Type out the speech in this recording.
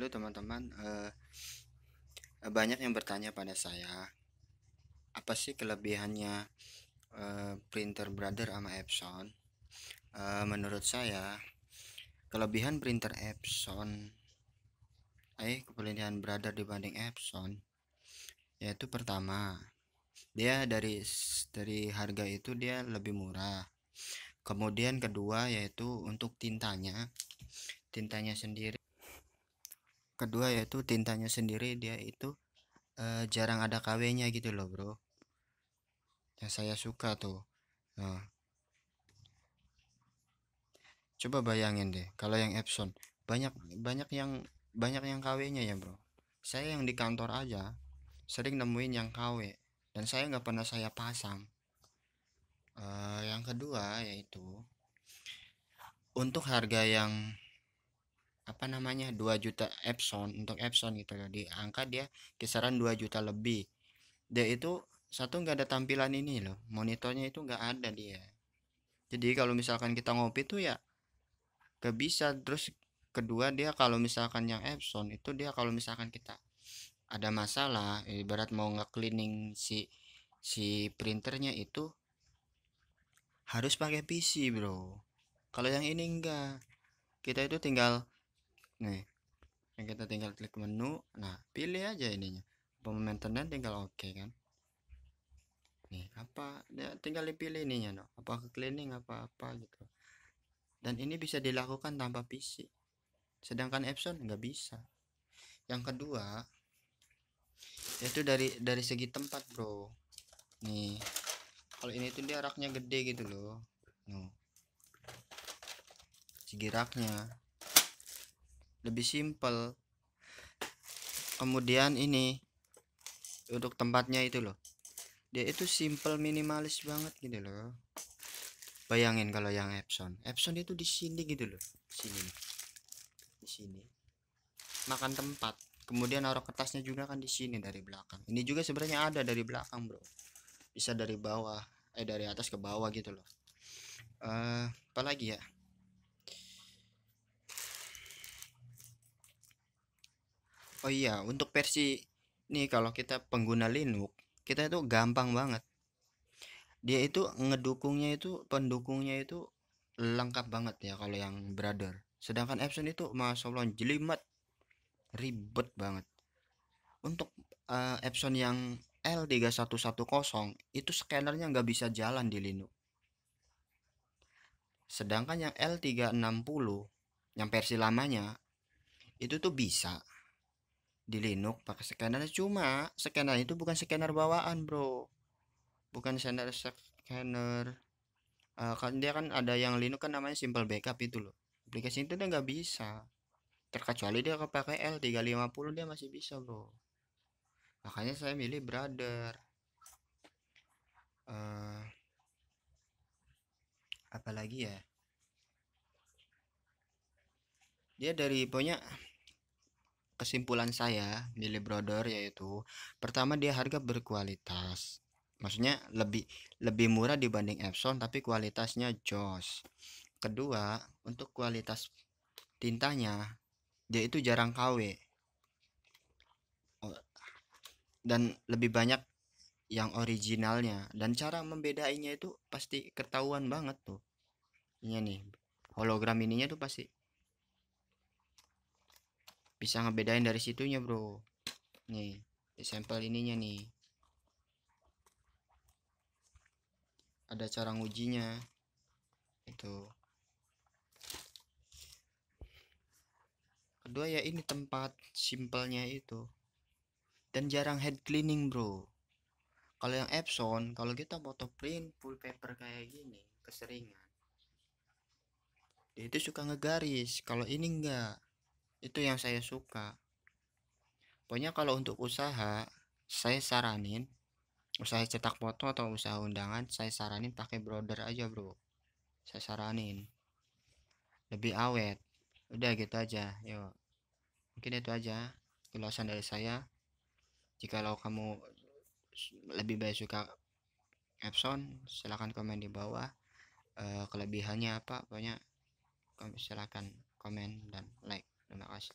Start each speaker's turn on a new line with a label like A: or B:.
A: Halo teman-teman, uh, banyak yang bertanya pada saya, apa sih kelebihannya uh, printer Brother sama Epson? Uh, menurut saya, kelebihan printer Epson, eh kelebihan Brother dibanding Epson, yaitu pertama, dia dari dari harga itu dia lebih murah. Kemudian kedua yaitu untuk tintanya, tintanya sendiri kedua yaitu tintanya sendiri dia itu uh, jarang ada KW-nya gitu loh bro yang saya suka tuh nah. coba bayangin deh kalau yang Epson banyak banyak yang banyak yang KW-nya ya bro saya yang di kantor aja sering nemuin yang KW dan saya nggak pernah saya pasang uh, yang kedua yaitu untuk harga yang apa namanya 2 juta epson untuk epson gitu loh di angka dia kisaran 2 juta lebih dia itu satu nggak ada tampilan ini loh monitornya itu nggak ada dia jadi kalau misalkan kita ngopi tuh ya gak bisa terus kedua dia kalau misalkan yang Epson itu dia kalau misalkan kita ada masalah ibarat mau nggak cleaning si si printernya itu harus pakai PC bro kalau yang ini enggak kita itu tinggal nih yang kita tinggal klik menu nah pilih aja ininya pemain maintenance tinggal oke okay, kan nih apa ya, tinggal dipilih ininya no apa ke cleaning apa apa gitu dan ini bisa dilakukan tanpa PC sedangkan Epson nggak bisa yang kedua itu dari dari segi tempat bro nih kalau ini tuh dia raknya gede gitu loh no. segi raknya lebih simpel kemudian ini untuk tempatnya itu loh dia itu simple minimalis banget gitu loh bayangin kalau yang Epson Epson itu di sini gitu loh sini di sini makan tempat kemudian naruh kertasnya juga kan di sini dari belakang ini juga sebenarnya ada dari belakang bro bisa dari bawah eh dari atas ke bawah gitu loh uh, eh, apalagi ya oh iya untuk versi nih kalau kita pengguna Linux kita itu gampang banget dia itu ngedukungnya itu pendukungnya itu lengkap banget ya kalau yang brother sedangkan Epson itu masya jelimet ribet banget untuk uh, Epson yang L3110 itu scannernya nggak bisa jalan di Linux sedangkan yang L360 yang versi lamanya itu tuh bisa di Linux pakai scanner cuma scanner itu bukan scanner bawaan bro bukan scanner scanner uh, kan dia kan ada yang Linux kan namanya simple backup itu loh aplikasi itu dia nggak bisa terkecuali dia pakai L350 dia masih bisa bro makanya saya milih brother uh, apalagi ya dia dari punya kesimpulan saya milih brother yaitu pertama dia harga berkualitas maksudnya lebih lebih murah dibanding Epson tapi kualitasnya jos kedua untuk kualitas tintanya dia itu jarang KW oh, dan lebih banyak yang originalnya dan cara membedainya itu pasti ketahuan banget tuh ini iya nih hologram ininya tuh pasti bisa ngebedain dari situnya bro nih di sampel ininya nih ada cara ngujinya itu kedua ya ini tempat simpelnya itu dan jarang head cleaning bro kalau yang Epson kalau kita foto print full paper kayak gini keseringan dia itu suka ngegaris kalau ini enggak itu yang saya suka pokoknya kalau untuk usaha saya saranin usaha cetak foto atau usaha undangan saya saranin pakai brother aja bro saya saranin lebih awet udah gitu aja Yo mungkin itu aja ulasan dari saya Jika lo kamu lebih baik suka Epson silahkan komen di bawah e, kelebihannya apa pokoknya silahkan komen dan like 拿阿西。